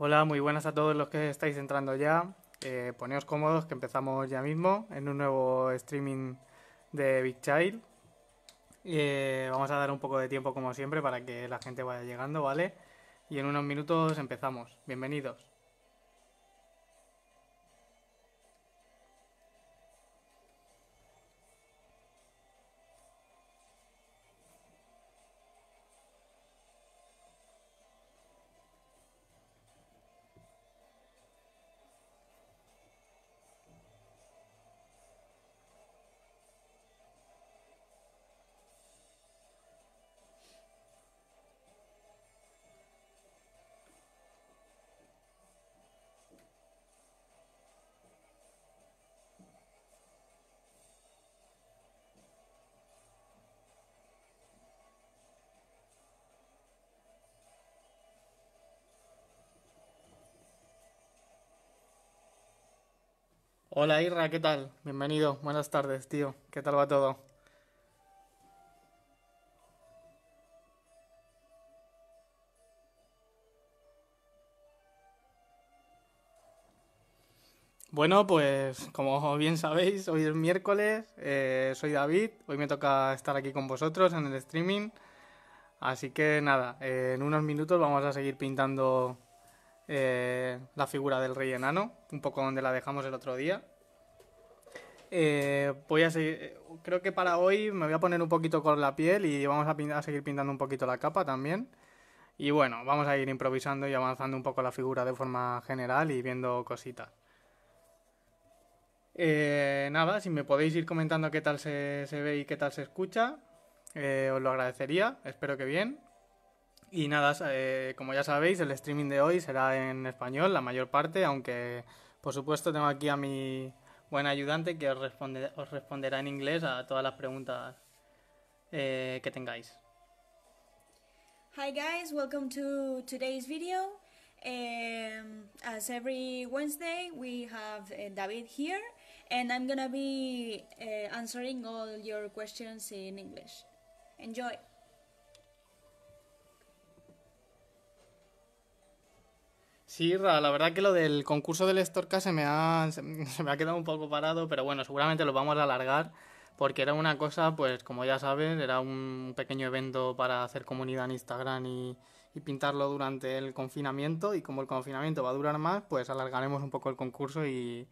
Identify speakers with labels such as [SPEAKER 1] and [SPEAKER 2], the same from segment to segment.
[SPEAKER 1] Hola, muy buenas a todos los que estáis entrando ya. Eh, poneos cómodos que empezamos ya mismo en un nuevo streaming de Big Child. Eh, vamos a dar un poco de tiempo como siempre para que la gente vaya llegando, ¿vale? Y en unos minutos empezamos. Bienvenidos. Hola Irra, ¿qué tal? Bienvenido, buenas tardes, tío. ¿Qué tal va todo? Bueno, pues como bien sabéis, hoy es miércoles, eh, soy David, hoy me toca estar aquí con vosotros en el streaming, así que nada, en unos minutos vamos a seguir pintando eh, la figura del rey enano, un poco donde la dejamos el otro día. Eh, voy a eh, creo que para hoy me voy a poner un poquito con la piel y vamos a, seguir pintando un poquito la capa también. Y bueno, vamos a ir improvisando y avanzando un poco la figura de forma general y viendo cositas. nada, si me podéis ir comentando qué tal se, ve y qué tal se escucha, os lo agradecería, espero que bien. Y nada, eh, como ya sabéis, el streaming de hoy será en español, la mayor parte, aunque por supuesto tengo aquí a mi buen ayudante que os, os responderá en inglés a todas las preguntas eh, que tengáis. Hi guys, welcome to today's video. Um, as every Wednesday, we have David here, and I'm gonna be uh, answering all your questions in English. Enjoy! Sí, la verdad que lo del concurso del estorca se me, ha, se me ha quedado un poco parado, pero bueno, seguramente lo vamos a alargar porque era una cosa, pues como ya sabes, era un pequeño evento para hacer comunidad en Instagram y, pintarlo durante el confinamiento y como el confinamiento va a durar más, pues alargaremos un poco el concurso y,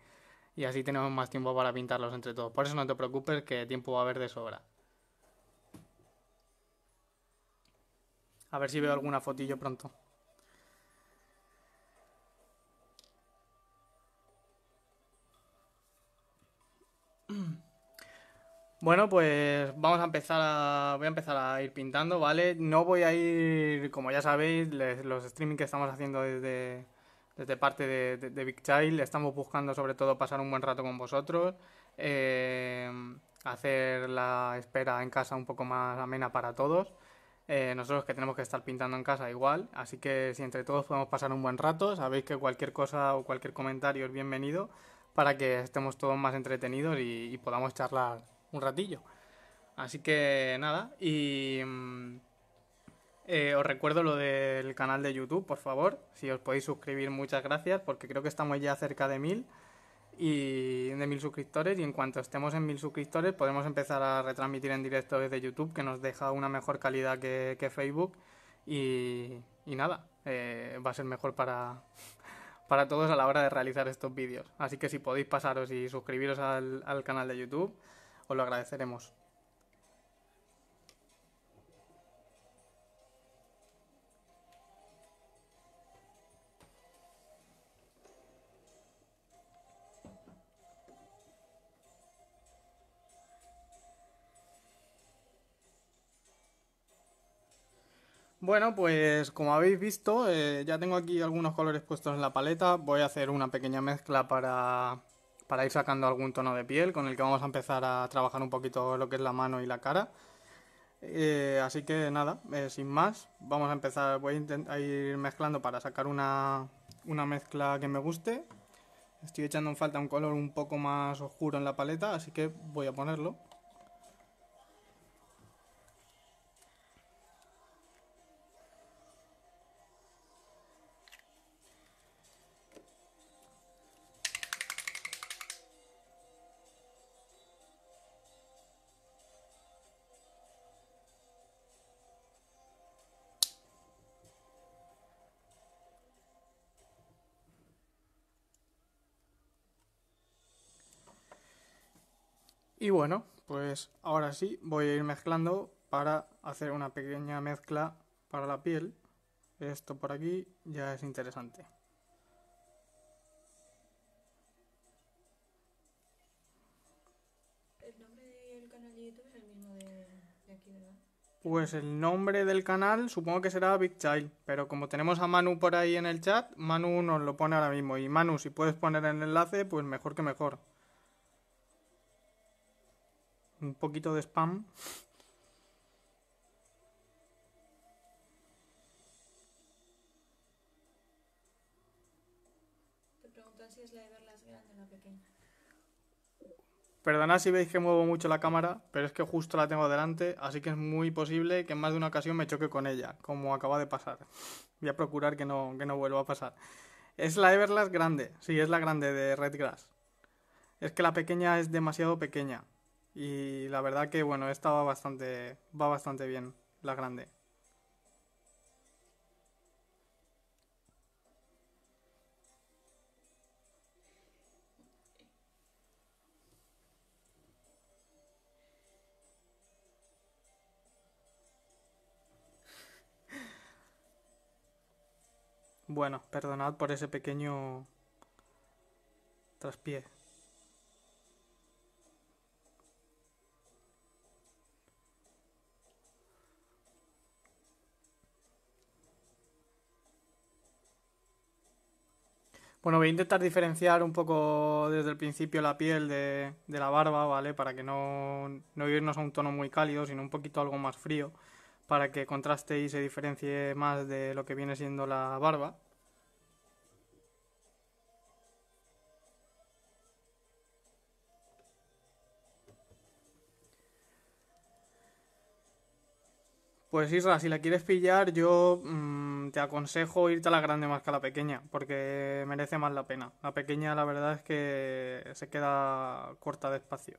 [SPEAKER 1] y así tenemos más tiempo para pintarlos entre todos. Por eso no te preocupes que tiempo va a haber de sobra. A ver si veo alguna fotillo pronto. Bueno, pues vamos a empezar a, voy a empezar a ir pintando, ¿vale? No voy a ir, como ya sabéis, los streaming que estamos haciendo desde, parte de, Big Child, estamos buscando sobre todo pasar un buen rato con vosotros, eh, hacer la espera en casa un poco más amena para todos. Eh, nosotros que tenemos que estar pintando en casa igual, así que si entre todos podemos pasar un buen rato, sabéis que cualquier cosa o cualquier comentario es bienvenido para que estemos todos más entretenidos y podamos charlar un ratillo. Así que nada, y mm, eh, os recuerdo lo del canal de YouTube, por favor, si os podéis suscribir, muchas gracias, porque creo que estamos ya cerca de mil y de mil suscriptores y en cuanto estemos en mil suscriptores podemos empezar a retransmitir en directo desde YouTube que nos deja una mejor calidad que, Facebook y, nada, eh, va a ser mejor para, para todos a la hora de realizar estos vídeos. Así que si podéis pasaros y suscribiros al canal de YouTube os lo agradeceremos. Bueno, pues como habéis visto, eh, ya tengo aquí algunos colores puestos en la paleta. Voy a hacer una pequeña mezcla para para ir sacando algún tono de piel con el que vamos a empezar a trabajar un poquito lo que es la mano y la cara. Eh, así que nada, eh, sin más, vamos a empezar, voy a, ir mezclando para sacar una, una mezcla que me guste. Estoy echando en falta un color un poco más oscuro en la paleta, así que voy a ponerlo. Y bueno, pues ahora sí voy a ir mezclando para hacer una pequeña mezcla para la piel. Esto por aquí ya es interesante. Pues el nombre del canal supongo que será Big Child, pero como tenemos a Manu por ahí en el chat, Manu nos lo pone ahora mismo. Y Manu, si puedes poner el enlace, pues mejor que mejor un poquito de spam. Te preguntan si es la grande o la pequeña. Perdonad si veis que muevo mucho la cámara, pero es que justo la tengo delante, así que es muy posible que en más de una ocasión me choque con ella, como acaba de pasar. Voy a procurar que no, que no vuelva a pasar. Es la Everlast grande, sí, es la grande de Redgrass. Es que la pequeña es demasiado pequeña. Y la verdad que bueno, esta va bastante, va bastante bien, la grande. Bueno, perdonad por ese pequeño traspié. Bueno, voy a intentar diferenciar un poco desde el principio la piel de, la barba, ¿vale? Para que no, no, irnos a un tono muy cálido, sino un poquito algo más frío, para que contraste y se diferencie más de lo que viene siendo la barba. Pues Isra, si la quieres pillar, yo mm, te aconsejo irte a la grande más que a la pequeña, porque merece más la pena. La pequeña, la verdad es que se queda corta de espacio.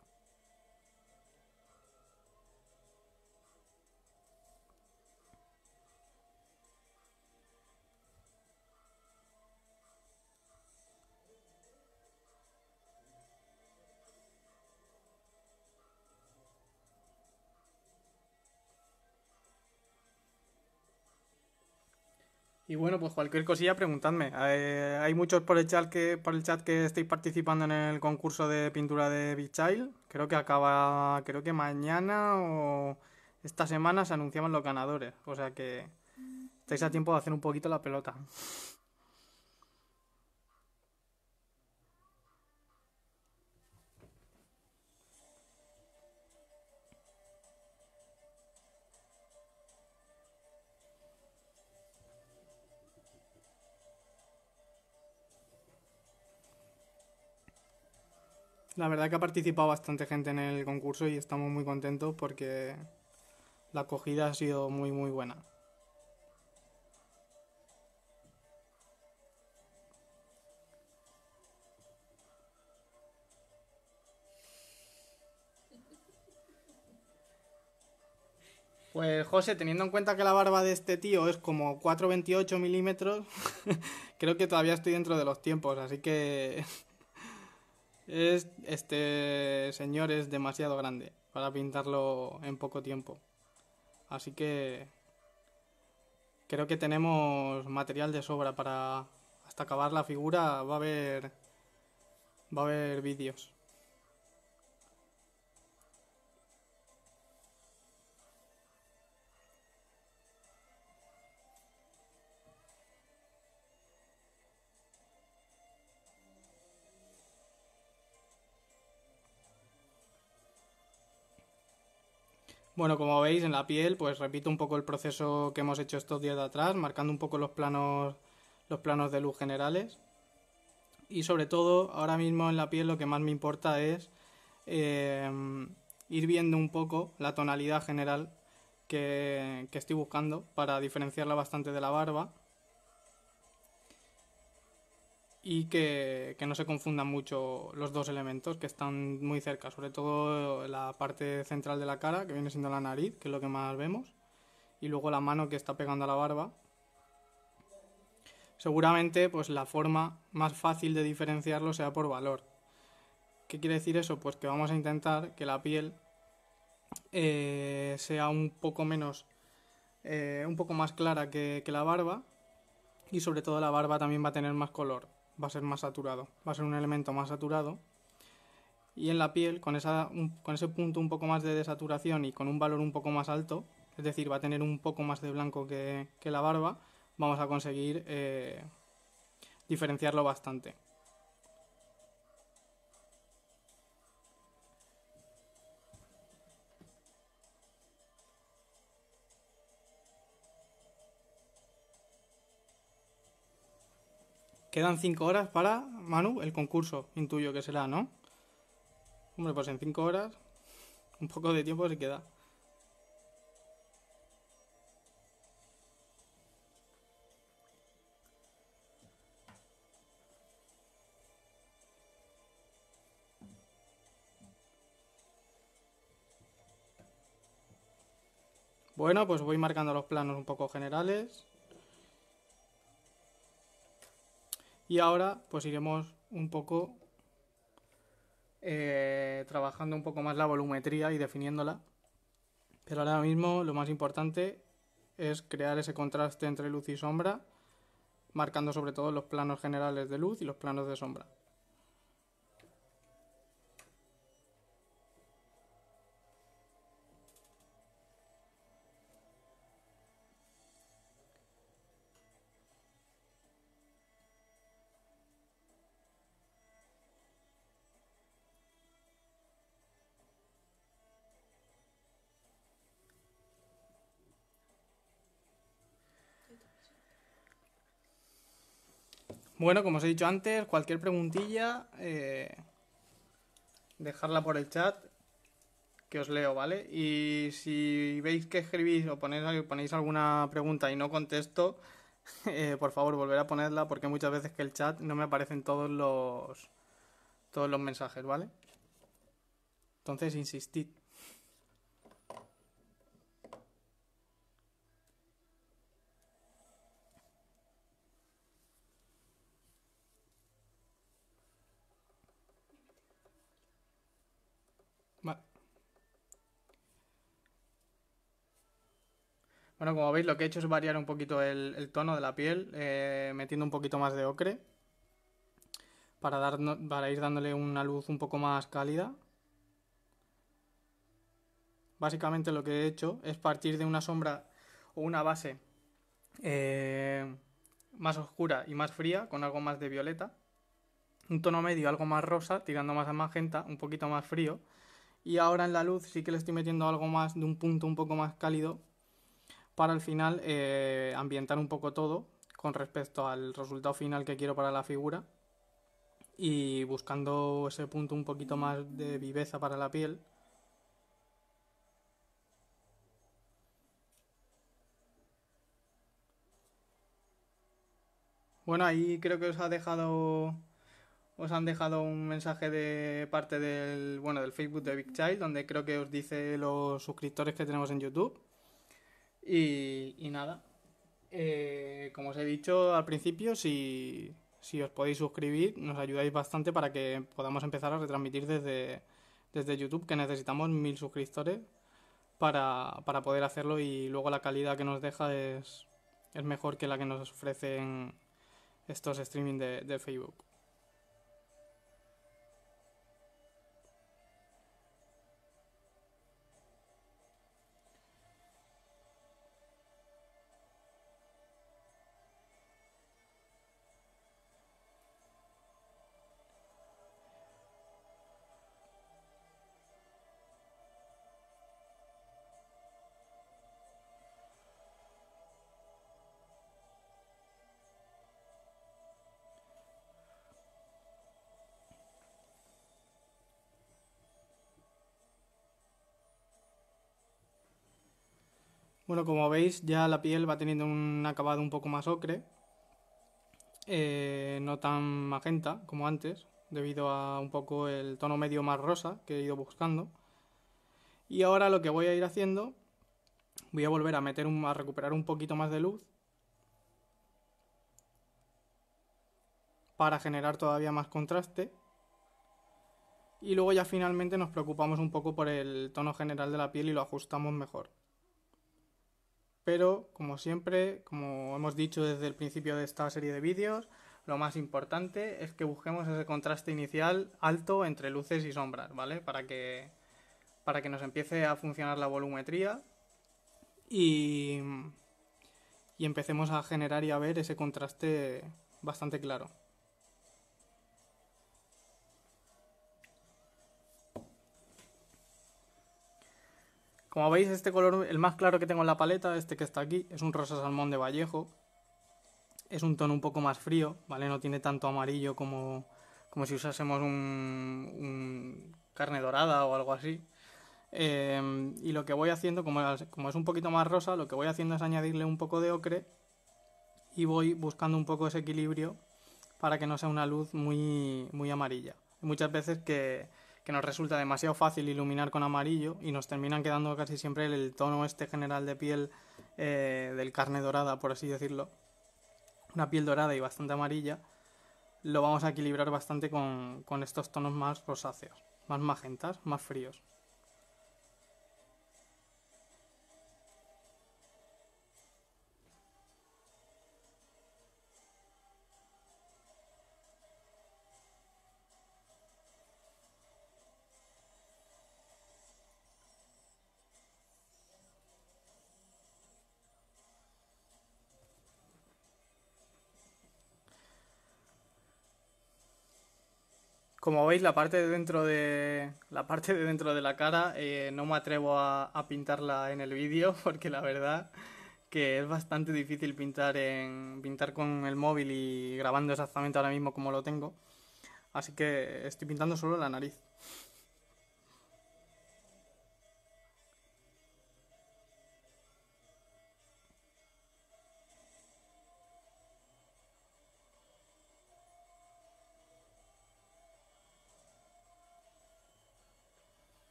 [SPEAKER 1] Y bueno, pues cualquier cosilla preguntadme. hay muchos por el chat que por el chat que estáis participando en el concurso de pintura de Big Child. Creo que acaba, creo que mañana o esta semana se anunciaban los ganadores. O sea que estáis a tiempo de hacer un poquito la pelota. La verdad que ha participado bastante gente en el concurso y estamos muy contentos porque la acogida ha sido muy muy buena. Pues José, teniendo en cuenta que la barba de este tío es como 4,28 milímetros, creo que todavía estoy dentro de los tiempos, así que es, este señor es demasiado grande para pintarlo en poco tiempo. Así que creo que tenemos material de sobra para hasta acabar la figura. Va a va a haber vídeos. Bueno, como veis en la piel, pues repito un poco el proceso que hemos hecho estos días de atrás, marcando un poco los planos, los planos de luz generales. Y sobre todo, ahora mismo en la piel lo que más me importa es eh, ir viendo un poco la tonalidad general que estoy buscando para diferenciarla bastante de la barba y que, no se confundan mucho los dos elementos que están muy cerca, sobre todo la parte central de la cara, que viene siendo la nariz, que es lo que más vemos, y luego la mano que está pegando a la barba. Seguramente, pues la forma más fácil de diferenciarlo sea por valor. ¿Qué quiere decir eso? Pues que vamos a intentar que la piel eh, sea un poco menos, eh, un poco más clara que la barba, y sobre todo la barba también va a tener más color va a ser más saturado, va a ser un elemento más saturado. Y en la piel, con, ese punto un poco más de desaturación y con un valor un poco más alto, es decir, va a tener un poco más de blanco que, la barba, vamos a conseguir eh, diferenciarlo bastante. Quedan 5 horas para, Manu, el concurso, intuyo que será, ¿no? Hombre, pues en 5 horas, un poco de tiempo se queda. Bueno, pues voy marcando los planos un poco generales. Y ahora pues iremos un poco eh, trabajando un poco más la volumetría y definiéndola. Pero ahora mismo lo más importante es crear ese contraste entre luz y sombra, marcando sobre todo los planos generales de luz y los planos de sombra. Bueno, como os he dicho antes, cualquier preguntilla, eh, dejarla por el chat, que os leo, ¿vale? Y si veis que escribís o ponéis, ponéis alguna pregunta y no contesto, eh, por favor, volver a ponerla, porque muchas veces que el chat no me aparecen todos los, todos los mensajes, ¿vale? Entonces, insistid. como veis, lo que he hecho es variar un poquito el, tono de la piel, eh, metiendo un poquito más de ocre, para, dar, para ir dándole una luz un poco más cálida. Básicamente lo que he hecho es partir de una sombra o una base eh, más oscura y más fría, con algo más de violeta, un tono medio algo más rosa, tirando más a magenta, un poquito más frío, y ahora en la luz sí que le estoy metiendo algo más de un punto un poco más cálido para al final eh, ambientar un poco todo con respecto al resultado final que quiero para la figura y buscando ese punto un poquito más de viveza para la piel. Bueno, ahí creo que os ha dejado os han dejado un mensaje de parte del bueno del Facebook de Big Child donde creo que os dice los suscriptores que tenemos en YouTube. Y, nada, eh, como os he dicho al principio, si, os podéis suscribir, nos ayudáis bastante para que podamos empezar a retransmitir desde, YouTube, que necesitamos mil suscriptores para, poder hacerlo y luego la calidad que nos deja es, mejor que la que nos ofrecen estos streaming de Facebook. Bueno, como veis, ya la piel va teniendo un acabado un poco más ocre, eh, no tan magenta como antes, debido a un poco el tono medio más rosa que he ido buscando. Y ahora lo que voy a ir haciendo, voy a volver a meter un, a recuperar un poquito más de luz para generar todavía más contraste. Y luego ya finalmente nos preocupamos un poco por el tono general de la piel y lo ajustamos mejor pero como siempre, como hemos dicho desde el principio de esta serie de vídeos, lo más importante es que busquemos ese contraste inicial alto entre luces y sombras, ¿vale? Para que, para que nos empiece a funcionar la volumetría y empecemos a generar y a ver ese contraste bastante claro. Como veis, este color, el más claro que tengo en la paleta, este que está aquí, es un rosa salmón de Vallejo. Es un tono un poco más frío, ¿vale? No tiene tanto amarillo como, como si usásemos un, carne dorada o algo así. Em, y lo que voy haciendo, como, como es un poquito más rosa, lo que voy haciendo es añadirle un poco de ocre y voy buscando un poco ese equilibrio para que no sea una luz muy, muy amarilla. Muchas veces que, que nos resulta demasiado fácil iluminar con amarillo y nos terminan quedando casi siempre el, tono este general de piel eh, del carne dorada, por así decirlo. Una piel dorada y bastante amarilla. Lo vamos a equilibrar bastante con, con estos tonos más rosáceos, más magentas, más fríos. Como veis, la parte de dentro de la, parte de, dentro de la cara eh, no me atrevo a, pintarla en el vídeo porque la verdad que es bastante difícil pintar, en, pintar con el móvil y grabando exactamente ahora mismo como lo tengo. Así que estoy pintando solo la nariz.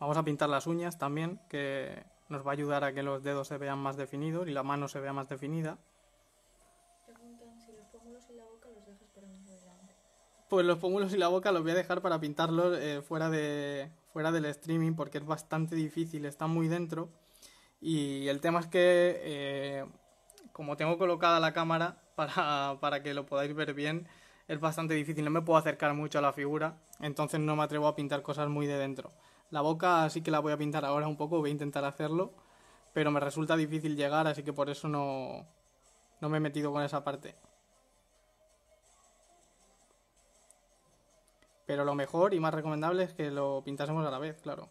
[SPEAKER 1] Vamos a pintar las uñas también, que nos va a ayudar a que los dedos se vean más definidos y la mano se vea más definida. Preguntan si los y la boca los dejas para más adelante. Pues los pómulos y la boca los voy a dejar para pintarlos eh, fuera, de, fuera del streaming porque es bastante difícil, está muy dentro. Y el tema es que, eh, como tengo colocada la cámara para, para que lo podáis ver bien, es bastante difícil, no me puedo acercar mucho a la figura, entonces no me atrevo a pintar cosas muy de dentro. La boca sí que la voy a pintar ahora un poco, voy a intentar hacerlo, pero me resulta difícil llegar, así que por eso no, no me he metido con esa parte. Pero lo mejor y más recomendable es que lo pintásemos a la vez, claro.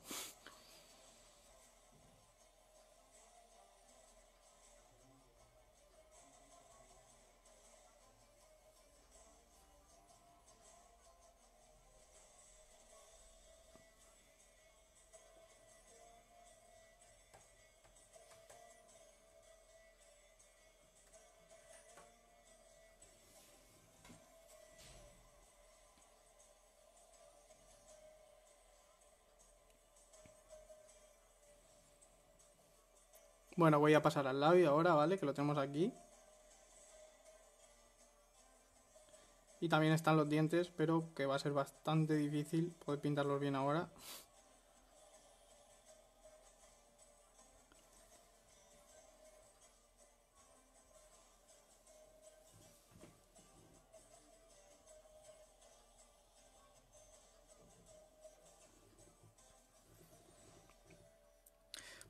[SPEAKER 1] Bueno, voy a pasar al labio ahora, ¿vale? Que lo tenemos aquí. Y también están los dientes, pero que va a ser bastante difícil poder pintarlos bien ahora.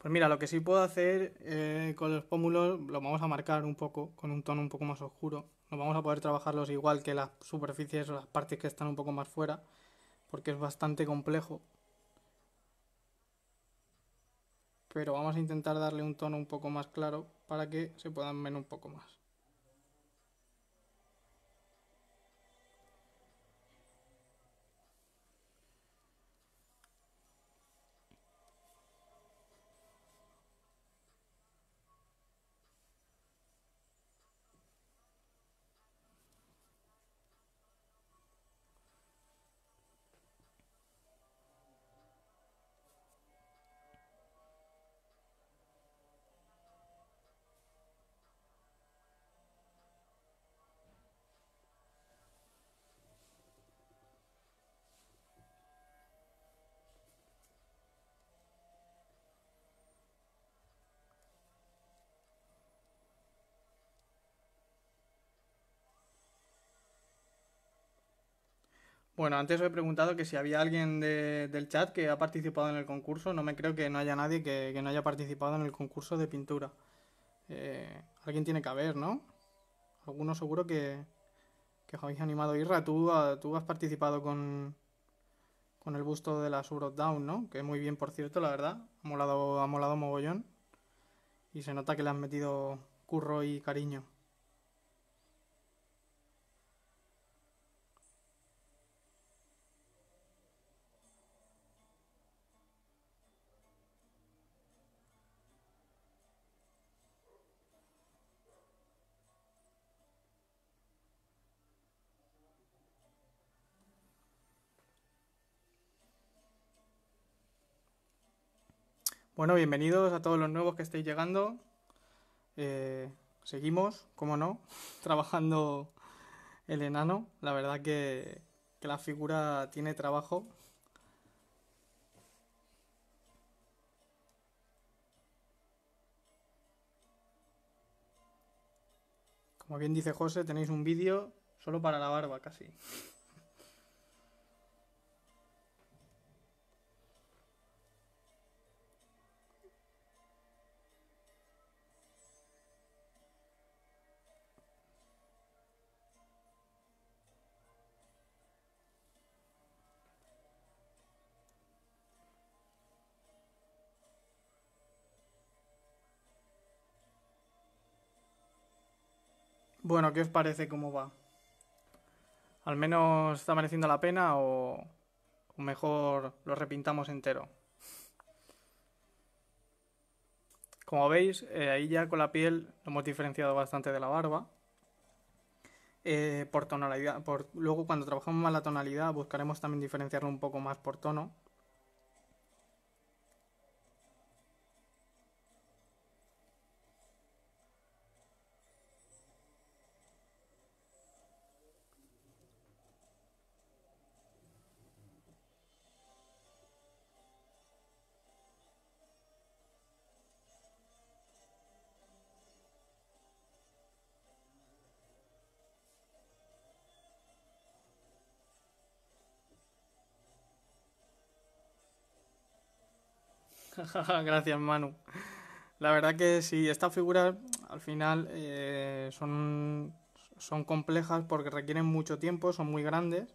[SPEAKER 1] Pues mira, lo que sí puedo hacer eh, con los pómulos, lo vamos a marcar un poco, con un tono un poco más oscuro. No vamos a poder trabajarlos igual que las superficies o las partes que están un poco más fuera, porque es bastante complejo. Pero vamos a intentar darle un tono un poco más claro para que se puedan ver un poco más. Bueno, antes os he preguntado que si había alguien del chat que ha participado en el concurso. No me creo que no haya nadie que, no haya participado en el concurso de pintura. Eh, alguien tiene que haber, ¿no? Alguno seguro que, que os habéis animado. Irra, tú, tú has participado con, con el busto de la Subrot Down, ¿no? Que muy bien, por cierto, la verdad. Ha molado, ha molado mogollón. Y se nota que le han metido curro y cariño. Bueno, bienvenidos a todos los nuevos que estáis llegando. Eh, seguimos, como no, trabajando el enano. La verdad que, que la figura tiene trabajo. Como bien dice José, tenéis un vídeo solo para la barba casi. Bueno, ¿qué os parece cómo va? ¿Al menos está mereciendo la pena o, mejor lo repintamos entero? Como veis, eh, ahí ya con la piel lo hemos diferenciado bastante de la barba. Eh, por tonalidad, por, luego cuando trabajamos más la tonalidad buscaremos también diferenciarlo un poco más por tono. Gracias, Manu. La verdad que sí, estas figuras al final eh, son, son complejas porque requieren mucho tiempo, son muy grandes,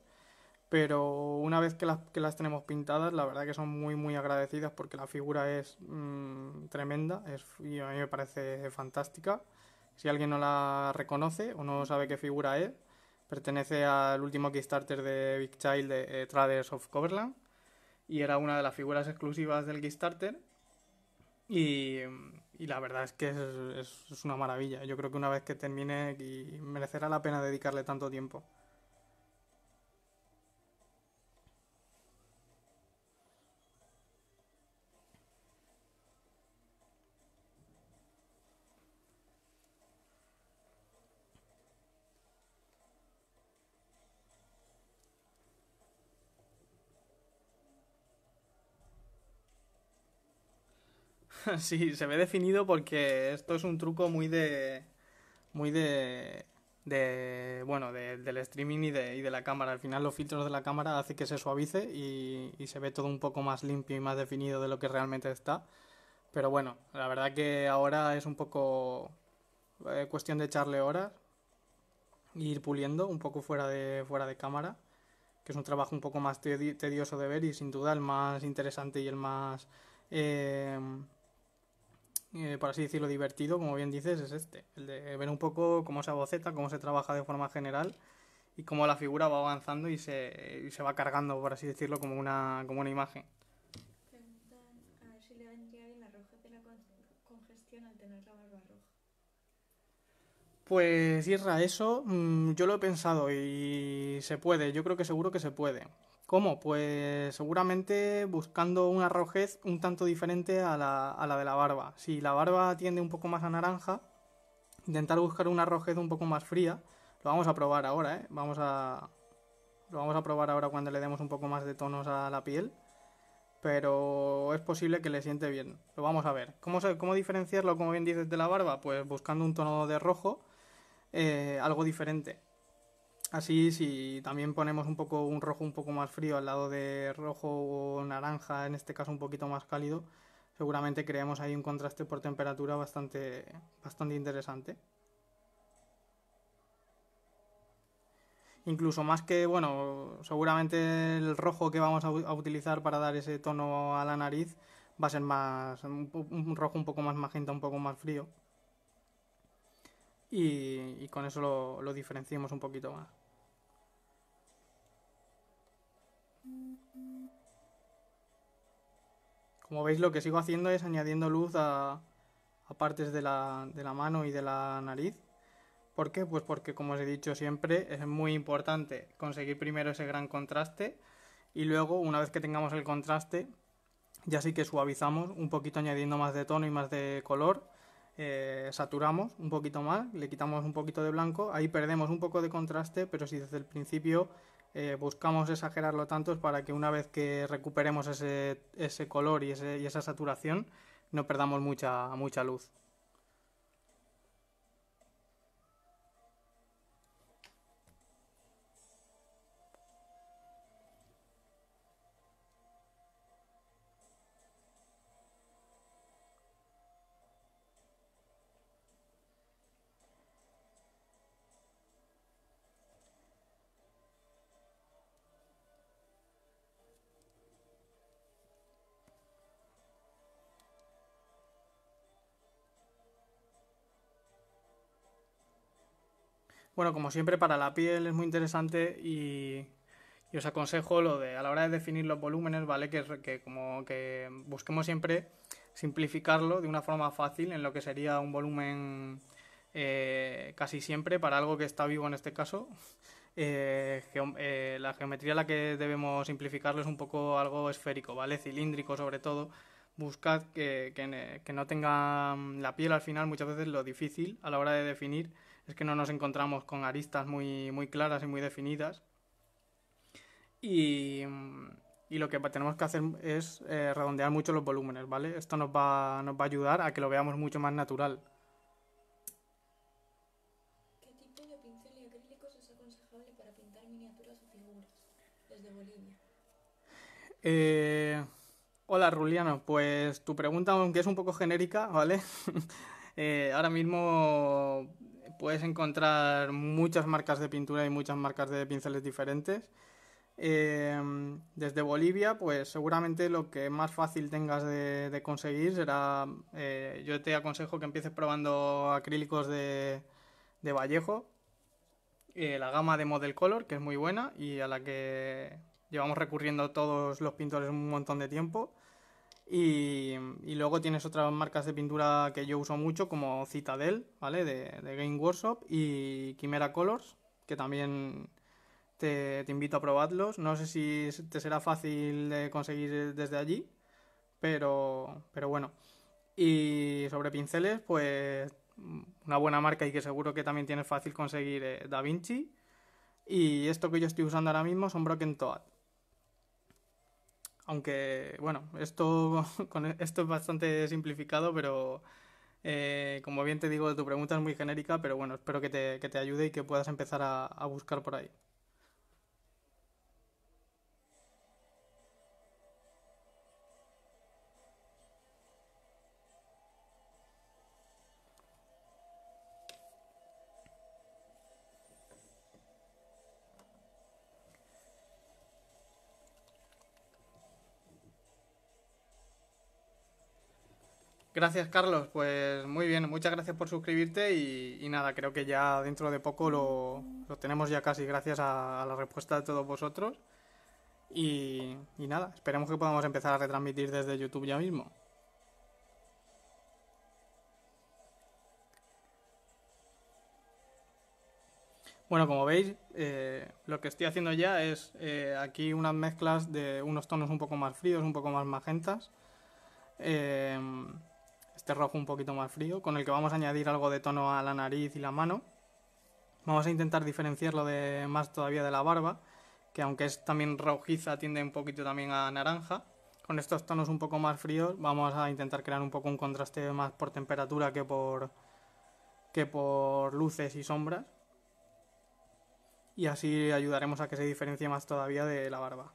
[SPEAKER 1] pero una vez que las, las tenemos pintadas, la verdad que son muy, muy agradecidas porque la figura es mm, tremenda y a mí me parece fantástica. Si alguien no la reconoce o no sabe qué figura es, pertenece al último Kickstarter de Big Child de eh, Traders of Coverland y era una de las figuras exclusivas del Kickstarter. Y, la verdad es que es, es, una maravilla. Yo creo que una vez que termine y merecerá la pena dedicarle tanto tiempo. sí, se ve definido porque esto es un truco muy de. Muy de. de bueno, del streaming y de, y de, la cámara. Al final, los filtros de la cámara hacen que se suavice y, se ve todo un poco más limpio y más definido de lo que realmente está. Pero bueno, la verdad que ahora es un poco eh, cuestión de echarle horas e ir puliendo un poco fuera de, fuera de cámara, que es un trabajo un poco más tedioso de ver y sin duda el más interesante y el más eh, eh, por así decirlo, divertido, como bien dices, es este. El de ver un poco cómo se aboceta, cómo se trabaja de forma general y cómo la figura va avanzando y se, y se va cargando, por así decirlo, como una, como una imagen. a ver si le Pues, Isra, eso mm, yo lo he pensado y se puede, yo creo que seguro que se puede. ¿Cómo? Pues seguramente buscando una rojez un tanto diferente a la, de la barba. Si la barba tiende un poco más a naranja, intentar buscar una rojez un poco más fría. Lo vamos a probar ahora, ¿eh? Vamos a... Lo vamos a probar ahora cuando le demos un poco más de tonos a la piel. Pero es posible que le siente bien. Lo vamos a ver. ¿Cómo, cómo diferenciarlo, como bien dices, de la barba? Pues buscando un tono de rojo, eh, algo diferente. Así, si también ponemos un poco un rojo un poco más frío al lado de rojo o naranja, en este caso un poquito más cálido, seguramente creemos ahí un contraste por temperatura bastante, bastante interesante. Incluso más que, bueno, seguramente el rojo que vamos a, utilizar para dar ese tono a la nariz va a ser más un, rojo un poco más magenta, un poco más frío. Y, con eso lo, lo diferenciamos un poquito más. Como veis lo que sigo haciendo es añadiendo luz a, partes de la, mano y de la nariz. ¿Por qué? Pues porque, como os he dicho siempre, es muy importante conseguir primero ese gran contraste y luego, una vez que tengamos el contraste, ya sí que suavizamos un poquito añadiendo más de tono y más de color, eh, saturamos un poquito más, le quitamos un poquito de blanco, ahí perdemos un poco de contraste, pero si desde el principio eh, buscamos exagerarlo tanto para que una vez que recuperemos ese, ese color y, y esa saturación no perdamos mucha, mucha luz. Bueno, como siempre, para la piel es muy interesante y, os aconsejo lo de a la hora de definir los volúmenes, ¿vale? Que, que como que busquemos siempre simplificarlo de una forma fácil en lo que sería un volumen eh, casi siempre para algo que está vivo en este caso. Eh, eh, la geometría a la que debemos simplificarlo es un poco algo esférico, ¿vale? Cilíndrico sobre todo. Buscad que, que, que no tenga la piel al final, muchas veces lo difícil a la hora de definir es que no nos encontramos con aristas muy, muy claras y muy definidas. Y, lo que tenemos que hacer es eh, redondear mucho los volúmenes, ¿vale? Esto nos va, a ayudar a que lo veamos mucho más natural. ¿Qué tipo de pincel y acrílicos es aconsejable para pintar miniaturas o figuras desde Bolivia? Eh, hola Ruliano, pues tu pregunta, aunque es un poco genérica, ¿vale? Eh, ahora mismo puedes encontrar muchas marcas de pintura y muchas marcas de pinceles diferentes. Em, desde Bolivia, pues seguramente lo que más fácil tengas de, conseguir será. Eh, yo te aconsejo que empieces probando acrílicos de, Vallejo, eh, la gama de Model Color, que es muy buena y a la que llevamos recurriendo todos los pintores un montón de tiempo. Y, luego tienes otras marcas de pintura que yo uso mucho, como Citadel, ¿vale? De, Game Workshop y Chimera Colors, que también te, invito a probarlos. No sé si te será fácil de conseguir desde allí, pero, bueno. Y sobre pinceles, pues una buena marca y que seguro que también tienes fácil conseguir eh, Da Vinci. Y esto que yo estoy usando ahora mismo son Broken Toad. Aunque, bueno, esto, con e-, esto es bastante simplificado, pero eh, como bien te digo, tu pregunta es muy genérica, pero bueno, espero que te, que te ayude y que puedas empezar a, a buscar por ahí. Gracias, Carlos. Pues muy bien, muchas gracias por suscribirte y, nada, creo que ya dentro de poco lo, tenemos ya casi gracias a, la respuesta de todos vosotros. Y, nada, esperemos que podamos empezar a retransmitir desde YouTube ya mismo. Bueno, como veis, eh, lo que estoy haciendo ya es eh, aquí unas mezclas de unos tonos un poco más fríos, un poco más magentas. Eh, este rojo un poquito más frío, con el que vamos a añadir algo de tono a la nariz y la mano. Vamos a intentar diferenciarlo de, más todavía de la barba, que aunque es también rojiza, tiende un poquito también a naranja. Con estos tonos un poco más fríos vamos a intentar crear un poco un contraste más por temperatura que por, que por luces y sombras. Y así ayudaremos a que se diferencie más todavía de la barba.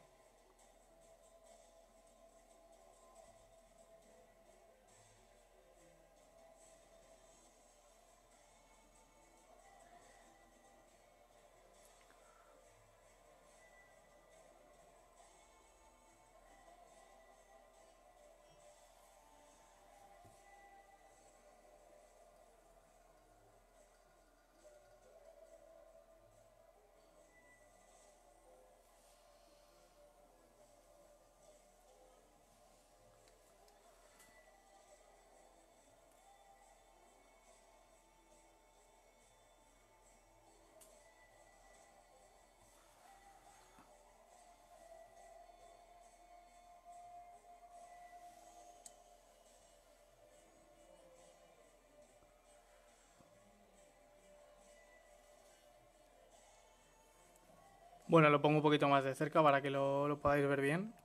[SPEAKER 1] Bueno, lo pongo un poquito más de cerca para que lo, podáis ver bien.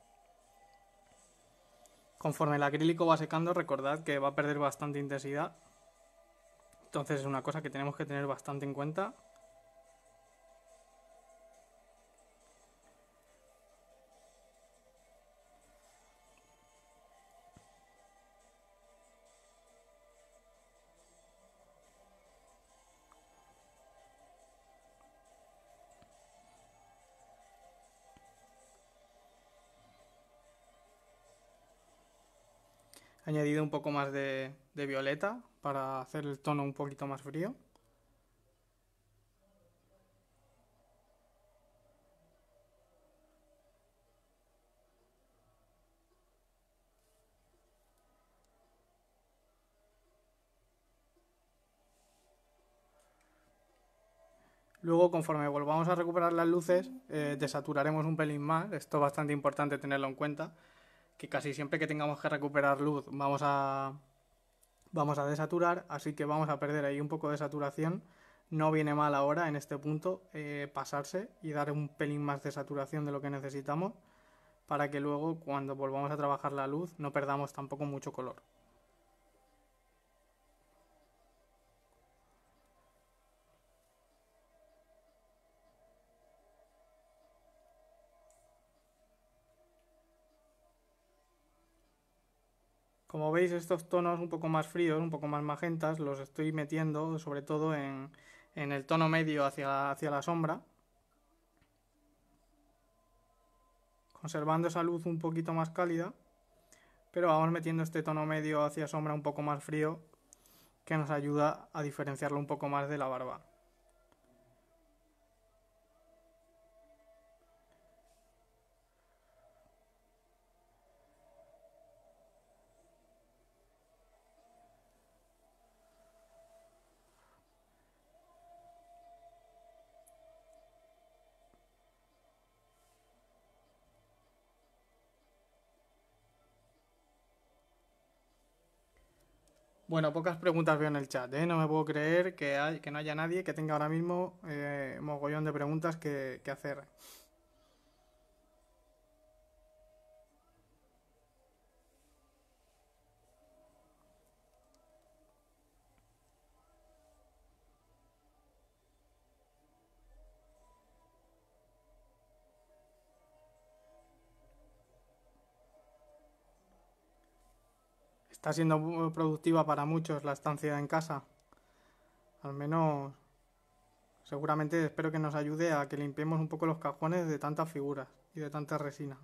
[SPEAKER 1] Conforme el acrílico va secando, recordad que va a perder bastante intensidad. Entonces es una cosa que tenemos que tener bastante en cuenta. añadido un poco más de, violeta para hacer el tono un poquito más frío. Luego, conforme volvamos a recuperar las luces, eh, desaturaremos un pelín más. Esto es bastante importante tenerlo en cuenta. Y casi siempre que tengamos que recuperar luz vamos a, vamos a desaturar, así que vamos a perder ahí un poco de saturación. No viene mal ahora en este punto eh, pasarse y dar un pelín más de saturación de lo que necesitamos para que luego cuando volvamos a trabajar la luz no perdamos tampoco mucho color. Como veis, estos tonos un poco más fríos, un poco más magentas, los estoy metiendo sobre todo en, el tono medio hacia, hacia la sombra. Conservando esa luz un poquito más cálida, pero vamos metiendo este tono medio hacia sombra un poco más frío, que nos ayuda a diferenciarlo un poco más de la barba. Bueno, pocas preguntas veo en el chat, ¿eh? No me puedo creer que, hay, que no haya nadie que tenga ahora mismo eh, mogollón de preguntas que hacer. está siendo productiva para muchos la estancia en casa. Al menos, seguramente espero que nos ayude a que limpiemos un poco los cajones de tantas figuras y de tanta resina.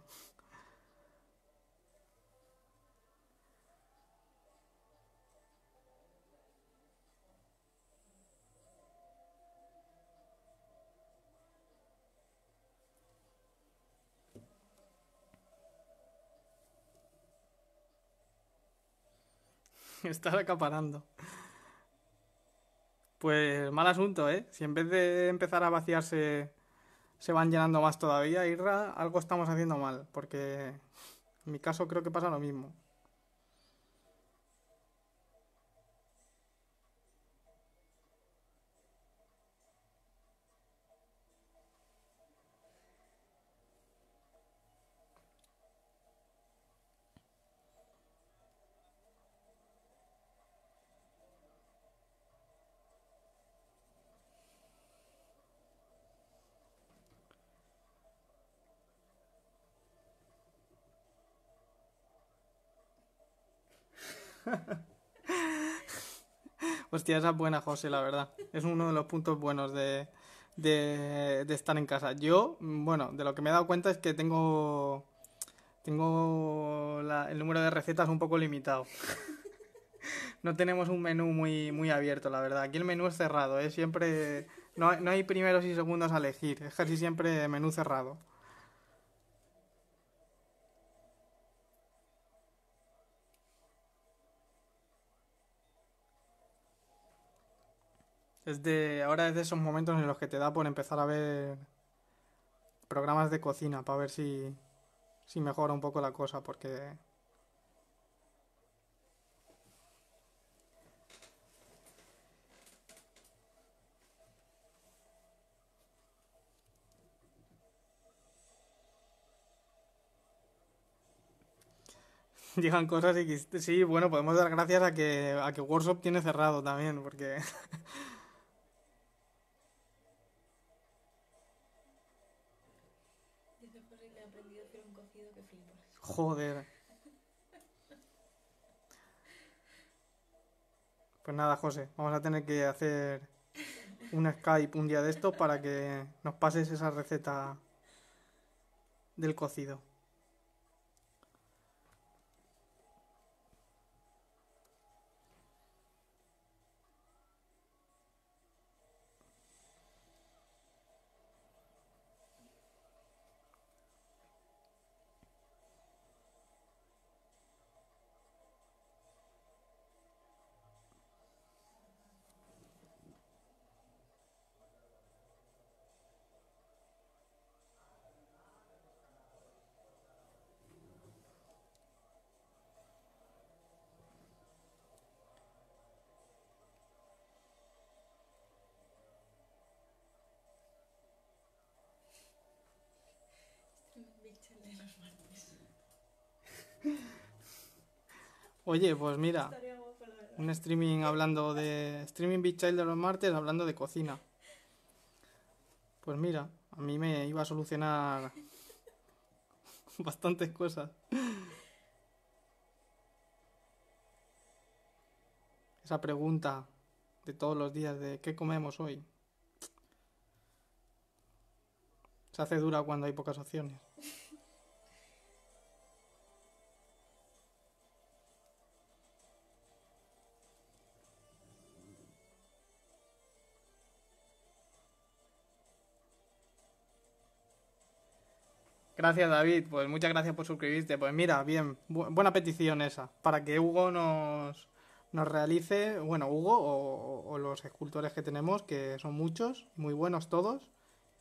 [SPEAKER 1] Estás acaparando. Pues mal asunto, ¿eh? Si en vez de empezar a vaciarse se van llenando más todavía, algo estamos haciendo mal, porque en mi caso creo que pasa lo mismo. Hostia, esa es buena, José, la verdad. Es uno de los puntos buenos de, de, estar en casa. Yo, bueno, de lo que me he dado cuenta es que tengo, tengo el número de recetas un poco limitado. no tenemos un menú muy, muy abierto, la verdad. Aquí el menú es cerrado, es ¿eh? Siempre... no hay primeros y segundos a elegir. Es casi siempre menú cerrado. ahora es de esos momentos en los que te da por empezar a ver programas de cocina para ver si, mejora un poco la cosa, porque... Llegan cosas y sí, bueno, podemos dar gracias a que, a que Workshop tiene cerrado también, porque Joder. Pues nada, José, vamos a tener que hacer un Skype un día de esto para que nos pases esa receta del cocido. Oye, pues mira, un streaming hablando de. Streaming Beach Child de los martes hablando de cocina. Pues mira, a mí me iba a solucionar bastantes cosas. Esa pregunta de todos los días de ¿qué comemos hoy? Se hace dura cuando hay pocas opciones. Gracias, David. Pues muchas gracias por suscribirte. Pues mira, bien, buena petición esa. Para que Hugo nos, nos realice, bueno, Hugo o, los escultores que tenemos, que son muchos, muy buenos todos,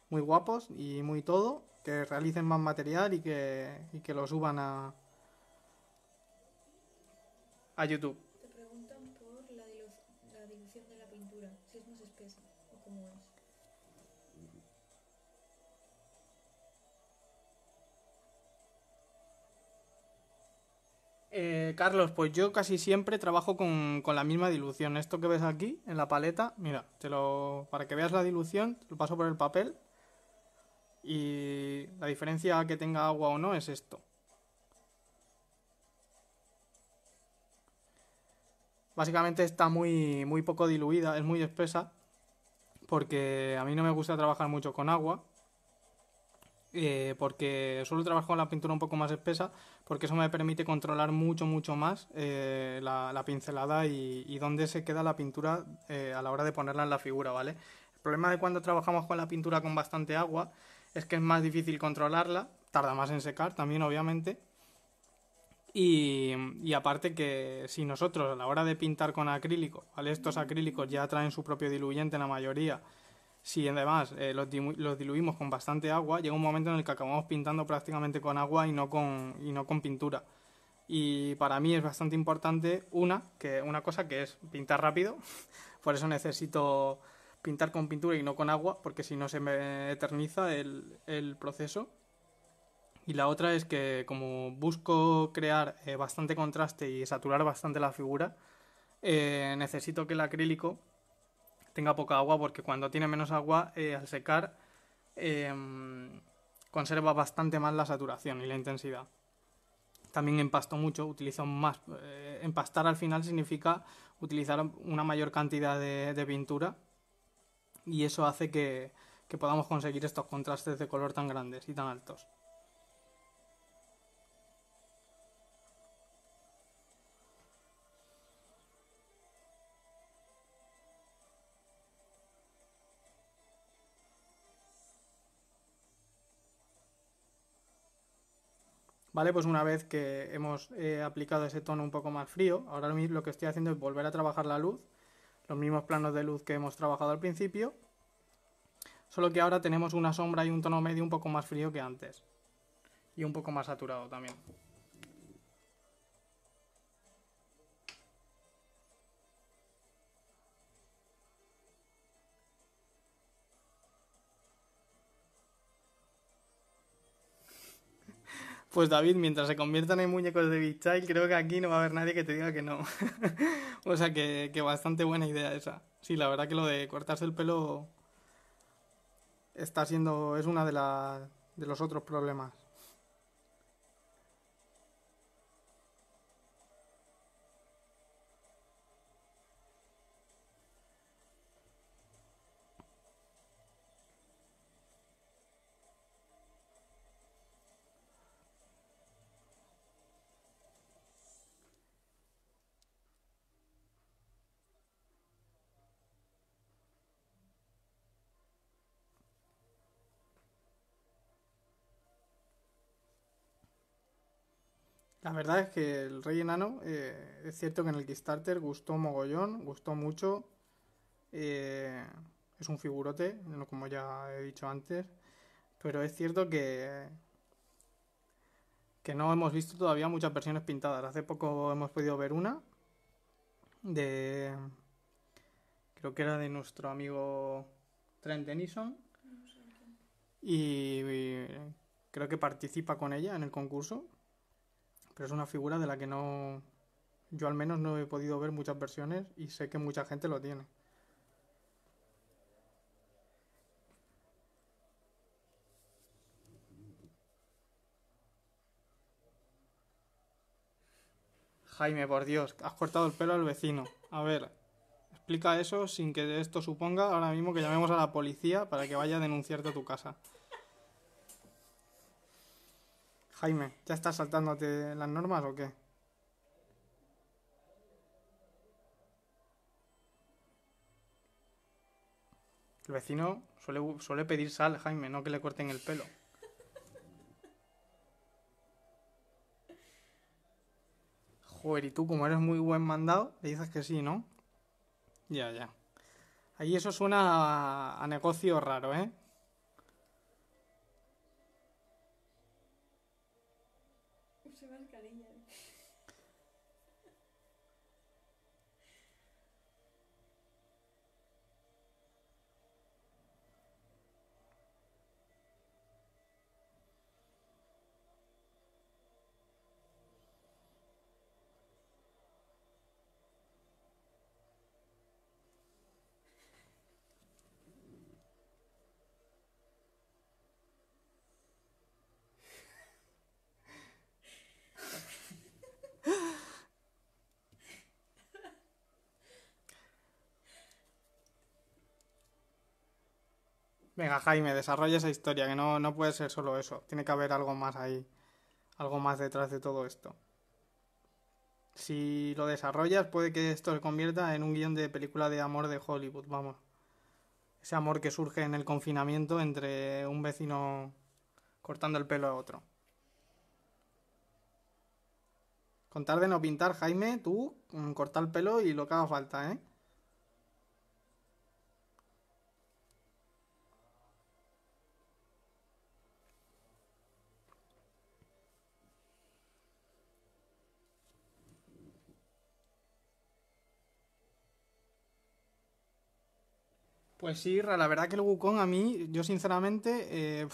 [SPEAKER 1] muy guapos y muy todo, que realicen más material y que, que lo suban a, a YouTube. Eh, Carlos, pues yo casi siempre trabajo con, la misma dilución. Esto que ves aquí en la paleta, mira, te lo, para que veas la dilución, lo paso por el papel y la diferencia que tenga agua o no es esto. Básicamente está muy, muy poco diluida, es muy espesa, porque a mí no me gusta trabajar mucho con agua, eh, porque solo trabajo con la pintura un poco más espesa, porque eso me permite controlar mucho, mucho más eh, la, pincelada y, dónde se queda la pintura eh, a la hora de ponerla en la figura, ¿vale? El problema de cuando trabajamos con la pintura con bastante agua es que es más difícil controlarla, tarda más en secar también, obviamente. Y, aparte que si nosotros a la hora de pintar con acrílico, ¿vale? Estos acrílicos ya traen su propio diluyente la mayoría, si además eh, los, diluimos con bastante agua, llega un momento en el que acabamos pintando prácticamente con agua y no con, y no con pintura. Y para mí es bastante importante una, que, una cosa que es pintar rápido, por eso necesito pintar con pintura y no con agua, porque si no se me eterniza el, el proceso. Y la otra es que como busco crear eh, bastante contraste y saturar bastante la figura, eh, necesito que el acrílico tenga poca agua, porque cuando tiene menos agua, eh, al secar, em, conserva bastante más la saturación y la intensidad. También empasto mucho, utilizo más. Eh, empastar al final significa utilizar una mayor cantidad de, pintura y eso hace que podamos conseguir estos contrastes de color tan grandes y tan altos. Pues una vez que hemos eh, aplicado ese tono un poco más frío, ahora lo que estoy haciendo es volver a trabajar la luz, los mismos planos de luz que hemos trabajado al principio, solo que ahora tenemos una sombra y un tono medio un poco más frío que antes, y un poco más saturado también. Pues David, mientras se conviertan en muñecos de Big Child, creo que aquí no va a haber nadie que te diga que no. o sea que, que, bastante buena idea esa. Sí, la verdad que lo de cortarse el pelo está siendo. es uno de de los otros problemas. La verdad es que el Rey Enano, eh, es cierto que en el Kickstarter gustó mogollón, gustó mucho. Eh, es un figurote, como ya he dicho antes. Pero es cierto que, que no hemos visto todavía muchas versiones pintadas. Hace poco hemos podido ver una de... Creo que era de nuestro amigo Trent Denison. y creo que participa con ella en el concurso pero es una figura de la que no... Yo al menos no he podido ver muchas versiones y sé que mucha gente lo tiene. Jaime, por Dios, has cortado el pelo al vecino. A ver, explica eso sin que esto suponga ahora mismo que llamemos a la policía para que vaya a denunciarte a tu casa. Jaime, ¿ya estás saltándote las normas o qué? El vecino suele, suele pedir sal, Jaime, no que le corten el pelo. Joder, y tú como eres muy buen mandado, le dices que sí, ¿no? Ya, ya. Ahí eso suena a, a negocio raro, ¿eh? Venga, Jaime, desarrolla esa historia, que no, puede ser solo eso. Tiene que haber algo más ahí, algo más detrás de todo esto. Si lo desarrollas, puede que esto se convierta en un guión de película de amor de Hollywood, vamos. Ese amor que surge en el confinamiento entre un vecino cortando el pelo a otro. Contar de no pintar, Jaime, tú mm, cortar el pelo y lo que haga falta, ¿eh? Pues sí, la verdad que el Wukong a mí, yo sinceramente, eh,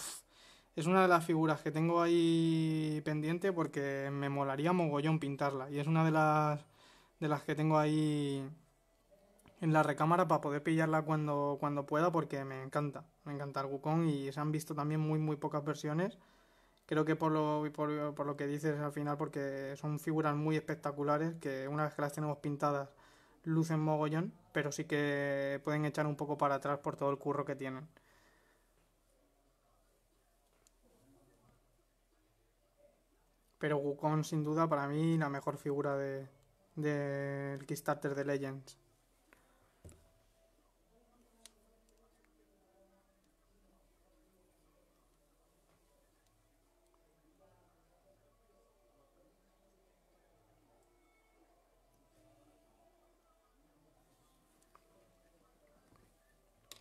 [SPEAKER 1] es una de las figuras que tengo ahí pendiente porque me molaría mogollón pintarla. Y es una de las, de las que tengo ahí en la recámara para poder pillarla cuando, cuando pueda porque me encanta. Me encanta el Wukong y se han visto también muy, muy pocas versiones. Creo que por lo, por lo que dices al final, porque son figuras muy espectaculares que una vez que las tenemos pintadas lucen mogollón, pero sí que pueden echar un poco para atrás por todo el curro que tienen. Pero Wukong, sin duda, para mí, la mejor figura del de, Kickstarter de Legends.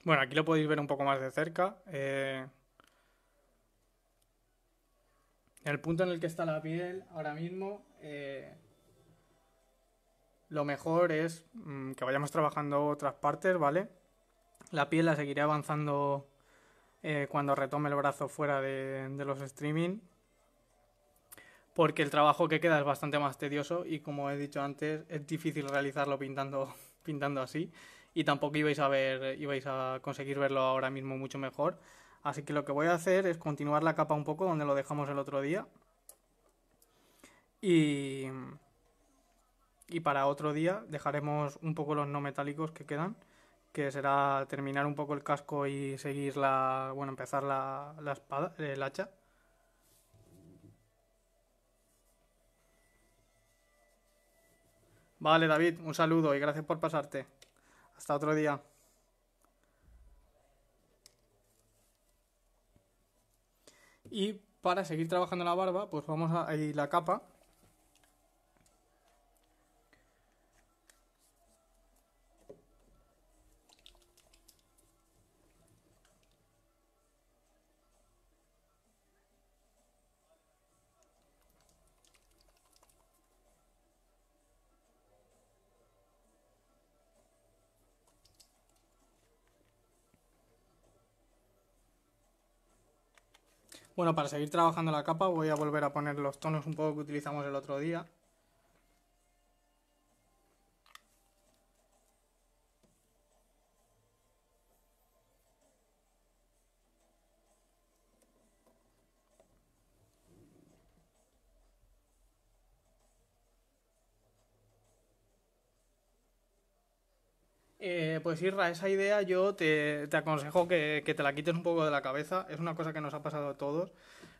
[SPEAKER 1] Bueno, aquí lo podéis ver un poco más de cerca. Eh, el punto en el que está la piel ahora mismo, eh, lo mejor es mm, que vayamos trabajando otras partes, ¿vale? La piel la seguiré avanzando eh, cuando retome el brazo fuera de, los streaming, porque el trabajo que queda es bastante más tedioso y como he dicho antes, es difícil realizarlo pintando, pintando así y tampoco ibais a ver, ibais a conseguir verlo ahora mismo mucho mejor. Así que lo que voy a hacer es continuar la capa un poco donde lo dejamos el otro día. Y, para otro día dejaremos un poco los no metálicos que quedan, que será terminar un poco el casco y seguir la, bueno, empezar la, la espada, el hacha. Vale, David, un saludo y gracias por pasarte. Hasta otro día. Y para seguir trabajando la barba, pues vamos a, ir la capa, Bueno, para seguir trabajando la capa voy a volver a poner los tonos un poco que utilizamos el otro día. Eh, pues pues a esa idea yo te, aconsejo que, te la quites un poco de la cabeza. Es una cosa que nos ha pasado a todos,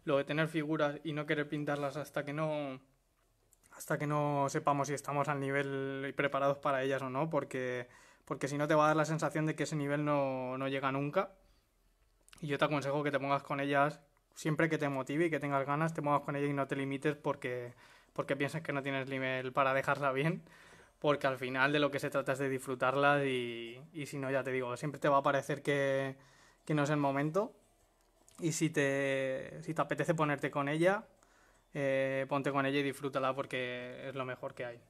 [SPEAKER 1] lo de tener figuras y no querer pintarlas hasta que no hasta que no sepamos si estamos al nivel y preparados para ellas o no, porque, si no te va a dar la sensación de que ese nivel no, llega nunca. Y yo te aconsejo que te pongas con ellas siempre que te motive y que tengas ganas, te pongas con ellas y no te limites porque, porque piensas que no tienes nivel para dejarla bien porque al final de lo que se trata es de disfrutarla y, y si no, ya te digo, siempre te va a parecer que, que, no es el momento. Y si te, si te apetece ponerte con ella, eh, ponte con ella y disfrútala porque es lo mejor que hay.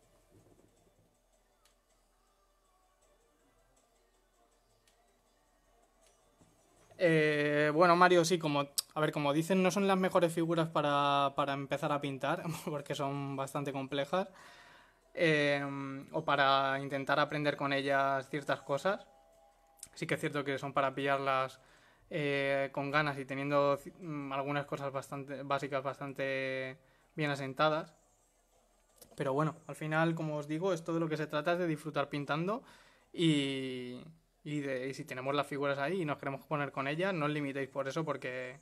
[SPEAKER 1] Eh, bueno, Mario, sí, como, a ver, como dicen, no son las mejores figuras para, para empezar a pintar, porque son bastante complejas. Em, o para intentar aprender con ellas ciertas cosas. Sí que es cierto que son para pillarlas eh, con ganas y teniendo mm, algunas cosas bastante básicas bastante bien asentadas. Pero bueno, al final, como os digo, esto de lo que se trata es de disfrutar pintando y, y, si tenemos las figuras ahí y nos queremos poner con ellas, no os limitéis por eso porque,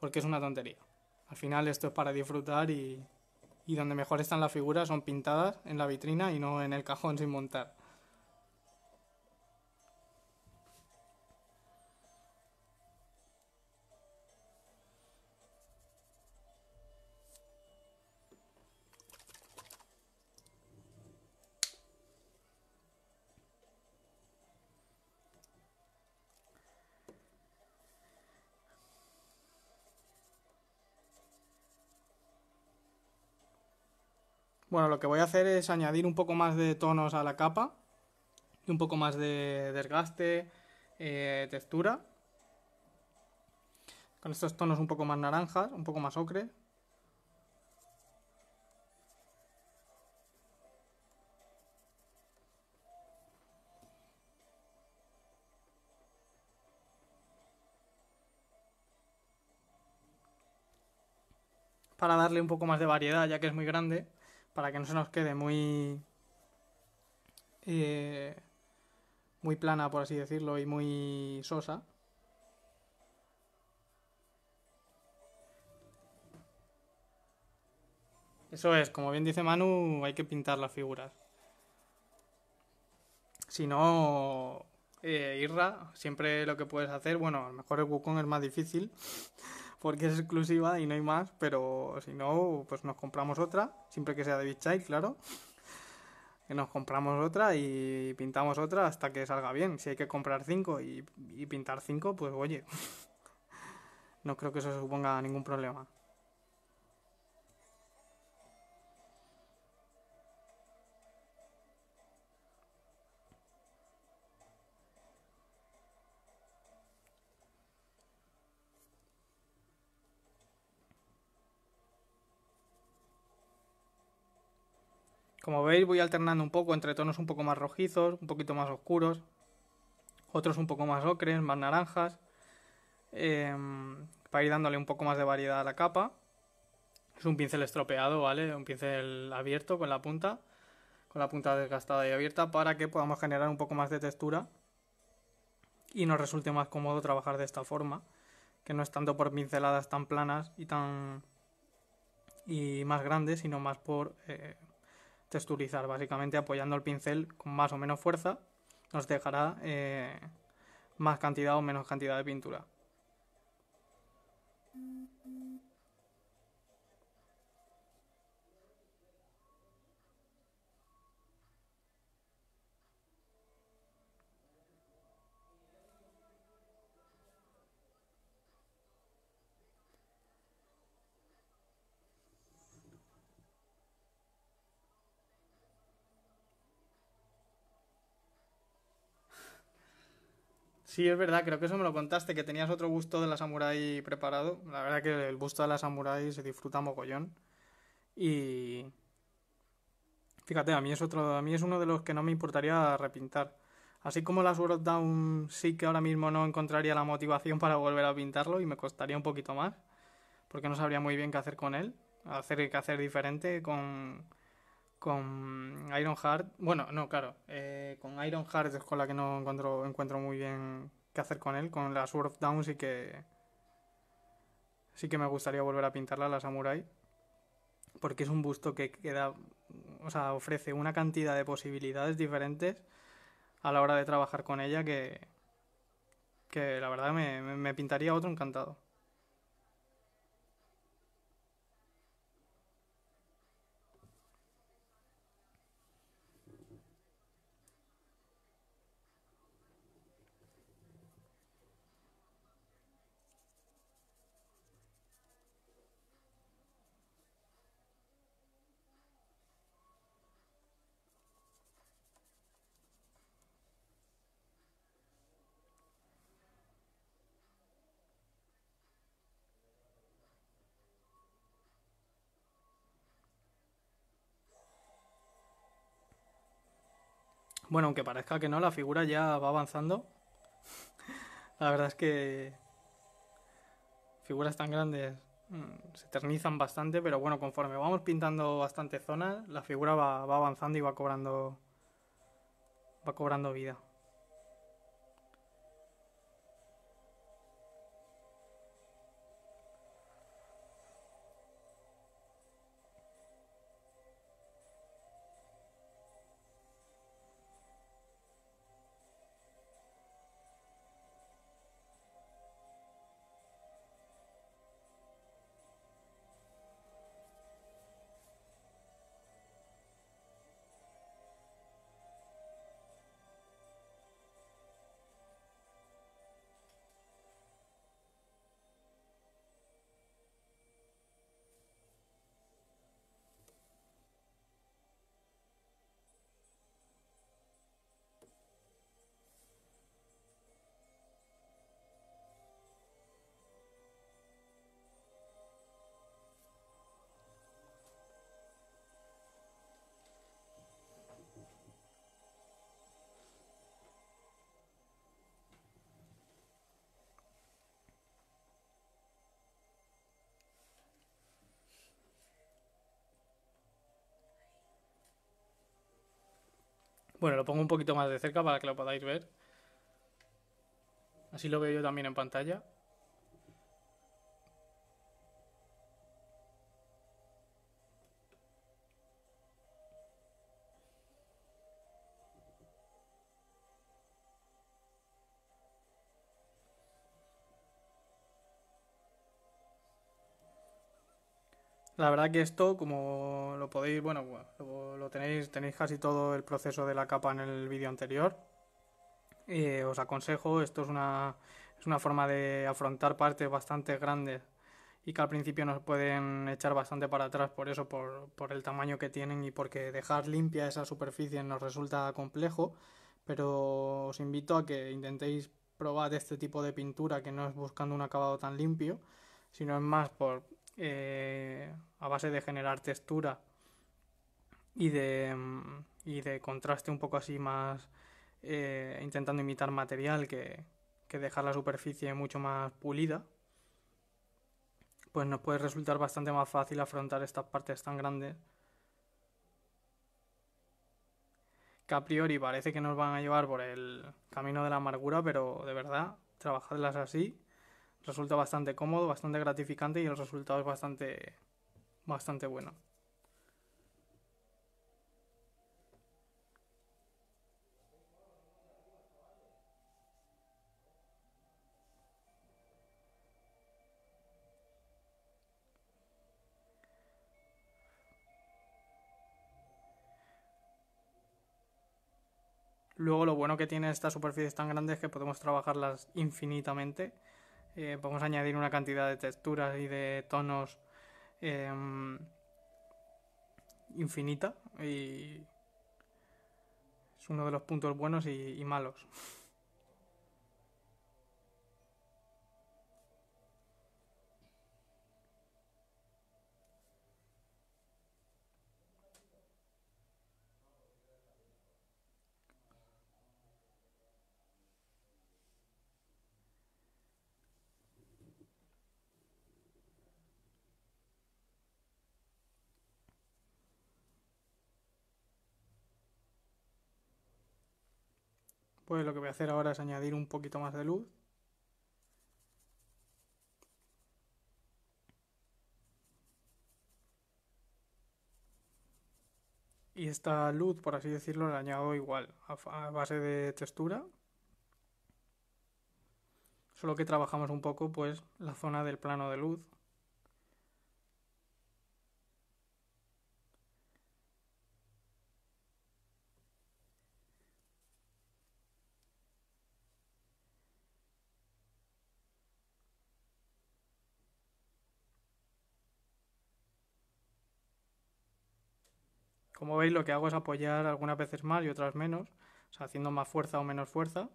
[SPEAKER 1] porque es una tontería. Al final esto es para disfrutar y, y donde mejor están las figuras son pintadas en la vitrina y no en el cajón sin montar. Bueno, lo que voy a hacer es añadir un poco más de tonos a la capa, y un poco más de desgaste, eh, textura. Con estos tonos un poco más naranjas, un poco más ocre. para darle un poco más de variedad ya que es muy grande para que no se nos quede muy... Eh, muy plana, por así decirlo, y muy sosa. Eso es, como bien dice Manu, hay que pintar las figuras. Si no, eh, Irra, siempre lo que puedes hacer, bueno, a lo mejor el Wukong es más difícil, porque es exclusiva y no hay más, pero si no, pues nos compramos otra, siempre que sea de Big claro. Que nos compramos otra y pintamos otra hasta que salga bien. Si hay que comprar cinco y pintar cinco, pues oye, no creo que eso suponga ningún problema. Como veis voy alternando un poco entre tonos un poco más rojizos, un poquito más oscuros, otros un poco más ocres, más naranjas, em, para ir dándole un poco más de variedad a la capa. Es un pincel estropeado, ¿vale? Un pincel abierto con la punta, con la punta desgastada y abierta para que podamos generar un poco más de textura y nos resulte más cómodo trabajar de esta forma, que no es tanto por pinceladas tan planas y tan y más grandes, sino más por eh, texturizar, básicamente apoyando el pincel con más o menos fuerza, nos dejará eh, más cantidad o menos cantidad de pintura. Sí, es verdad, creo que eso me lo contaste, que tenías otro gusto de la Samurai preparado. La verdad que el gusto de la Samurai se disfruta mogollón. Y... Fíjate, a mí es otro, a mí es uno de los que no me importaría repintar. Así como la Sword Down sí que ahora mismo no encontraría la motivación para volver a pintarlo y me costaría un poquito más, porque no sabría muy bien qué hacer con él, hacer qué hacer diferente con con Iron Heart, Bueno, no, claro. Eh, con Iron Heart es con la que no encuentro, encuentro muy bien qué hacer con él. Con la Sword of Down sí que. Sí que me gustaría volver a pintarla, la Samurai. Porque es un busto que queda. O sea, ofrece una cantidad de posibilidades diferentes a la hora de trabajar con ella que. Que la verdad me pintaría otro encantado. Bueno, aunque parezca que no, la figura ya va avanzando. la verdad es que figuras tan grandes mm, se eternizan bastante, pero bueno, conforme vamos pintando bastante zonas, la figura va, va avanzando y va cobrando va cobrando vida. Bueno, lo pongo un poquito más de cerca para que lo podáis ver. Así lo veo yo también en pantalla. La verdad que esto, como lo podéis, bueno, lo, tenéis, tenéis casi todo el proceso de la capa en el vídeo anterior. Eh, os aconsejo, esto es una, es una forma de afrontar partes bastante grandes y que al principio nos pueden echar bastante para atrás por eso, por, por el tamaño que tienen y porque dejar limpia esa superficie nos resulta complejo, pero os invito a que intentéis probar este tipo de pintura que no es buscando un acabado tan limpio, sino es más por eh, a base de generar textura y de, mm, contraste un poco así más eh, intentando imitar material que, que dejar la superficie mucho más pulida, pues nos puede resultar bastante más fácil afrontar estas partes tan grandes que a priori parece que nos van a llevar por el camino de la amargura, pero de verdad, trabajadlas así resulta bastante cómodo, bastante gratificante y el resultado es bastante, bastante bueno. Luego lo bueno que tiene estas superficies tan grandes es que podemos trabajarlas infinitamente eh, podemos añadir una cantidad de texturas y de tonos em, infinita y es uno de los puntos buenos y malos. Pues lo que voy a hacer ahora es añadir un poquito más de luz. Y esta luz, por así decirlo, la añado igual, a base de textura. Solo que trabajamos un poco pues la zona del plano de luz Como veis, lo que hago es apoyar algunas veces más y otras menos, haciendo más fuerza o menos fuerza.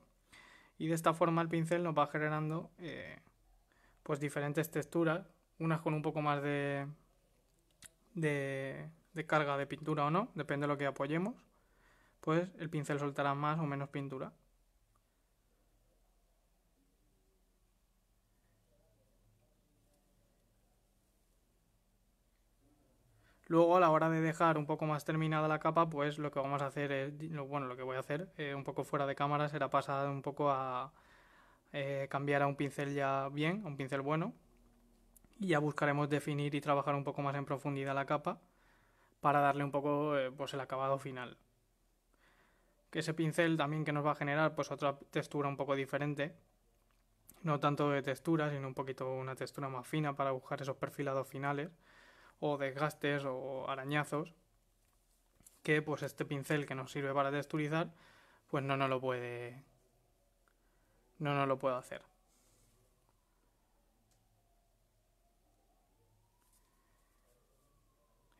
[SPEAKER 1] Y de esta forma el pincel nos va generando eh, pues diferentes texturas, unas con un poco más de, de, de carga de pintura o no, depende de lo que apoyemos, pues el pincel soltará más o menos pintura. Luego a la hora de dejar un poco más terminada la capa, pues lo que vamos a hacer, es, bueno, lo que voy a hacer eh, un poco fuera de cámara será pasar un poco a eh, cambiar a un pincel ya bien, a un pincel bueno, y ya buscaremos definir y trabajar un poco más en profundidad la capa para darle un poco eh, pues el acabado final. Que ese pincel también que nos va a generar pues otra textura un poco diferente, no tanto de textura, sino un poquito una textura más fina para buscar esos perfilados finales o desgastes o arañazos que pues este pincel que nos sirve para texturizar pues no nos lo puede no lo puedo hacer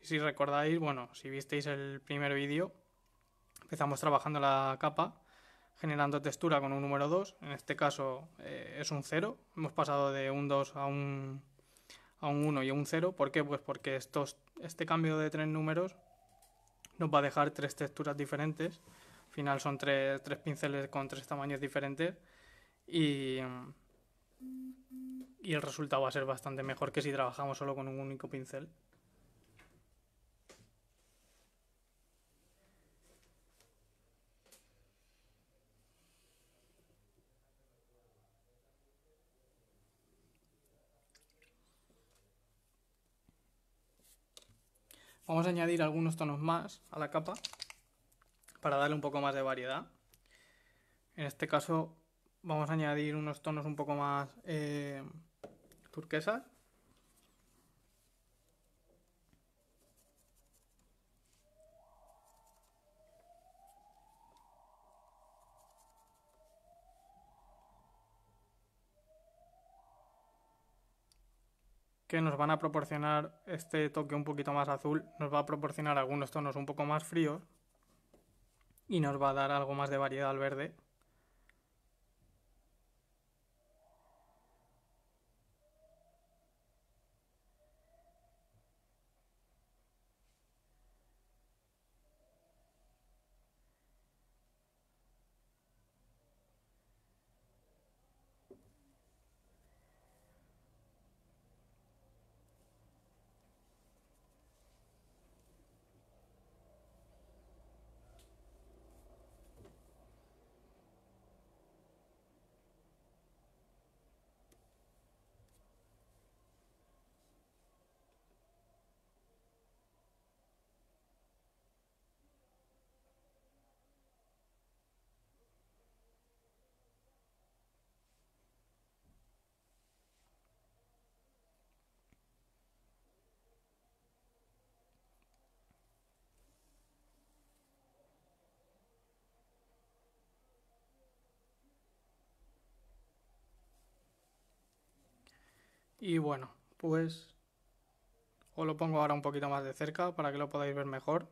[SPEAKER 1] si recordáis, bueno, si visteis el primer vídeo, empezamos trabajando la capa, generando textura con un número 2, en este caso eh, es un 0, hemos pasado de un 2 a un a un 1 y a un 0. ¿Por qué? Pues porque estos, este cambio de tres números nos va a dejar tres texturas diferentes. Al final son tres, tres pinceles con tres tamaños diferentes y el resultado va a ser bastante mejor que si trabajamos solo con un único pincel. Vamos a añadir algunos tonos más a la capa para darle un poco más de variedad. En este caso vamos a añadir unos tonos un poco más eh, turquesas. que nos van a proporcionar este toque un poquito más azul, nos va a proporcionar algunos tonos un poco más fríos y nos va a dar algo más de variedad al verde Y bueno, pues os lo pongo ahora un poquito más de cerca para que lo podáis ver mejor.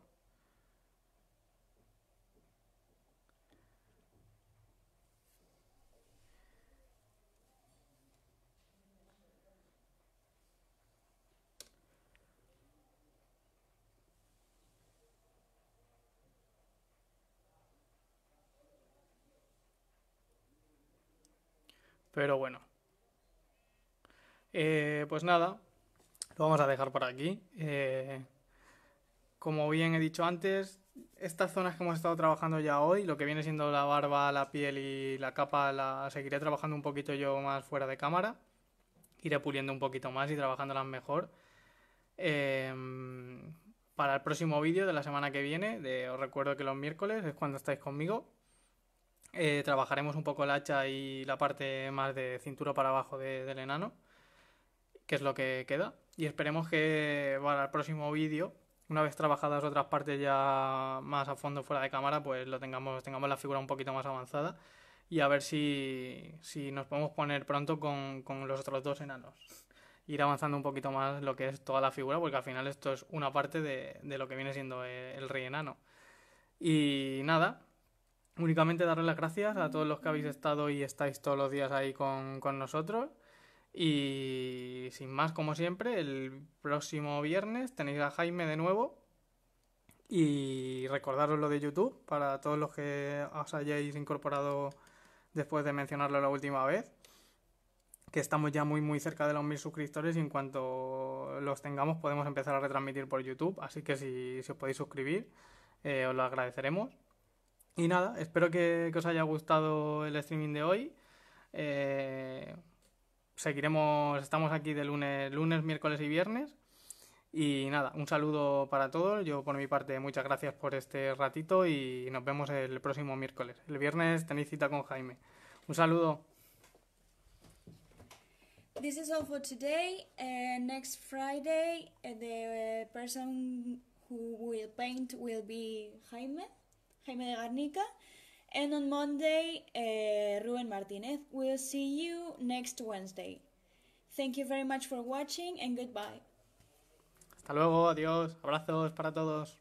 [SPEAKER 1] Pero bueno, eh, pues nada, lo vamos a dejar por aquí. Eh, como bien he dicho antes, estas zonas que hemos estado trabajando ya hoy, lo que viene siendo la barba, la piel y la capa, la seguiré trabajando un poquito yo más fuera de cámara. Iré puliendo un poquito más y trabajándolas mejor. Em, para el próximo vídeo de la semana que viene, os recuerdo que los miércoles es cuando estáis conmigo. Eh, trabajaremos un poco el hacha y la parte más de cintura para abajo del enano que es lo que queda. Y esperemos que para el próximo vídeo, una vez trabajadas otras partes ya más a fondo fuera de cámara, pues lo tengamos, tengamos la figura un poquito más avanzada. Y a ver si, si nos podemos poner pronto con, los otros dos enanos. Ir avanzando un poquito más lo que es toda la figura, porque al final esto es una parte de, de lo que viene siendo e, el rey enano. Y nada, únicamente darle las gracias a todos los que habéis estado y estáis todos los días ahí con, con nosotros. Y sin más, como siempre, el próximo viernes tenéis a Jaime de nuevo. Y recordaros lo de YouTube para todos los que os hayáis incorporado después de mencionarlo la última vez. Que estamos ya muy muy cerca de los mil suscriptores y en cuanto los tengamos podemos empezar a retransmitir por YouTube. Así que si, os podéis suscribir, eh, os lo agradeceremos. Y nada, espero que, os haya gustado el streaming de hoy. Eh, seguiremos, estamos aquí de lunes, lunes, miércoles y viernes. Y nada, un saludo para todos. Yo por mi parte muchas gracias por este ratito y nos vemos el próximo miércoles. El viernes tenéis cita con Jaime. Un saludo. This is all for today. Eh, next Friday, eh, the eh, person who will paint will be Jaime, Jaime de Garnica. And on Monday, eh, Rubén Martínez Martinez will see you next Wednesday. Thank you very much for watching and goodbye. Hasta luego, adiós, abrazos para todos.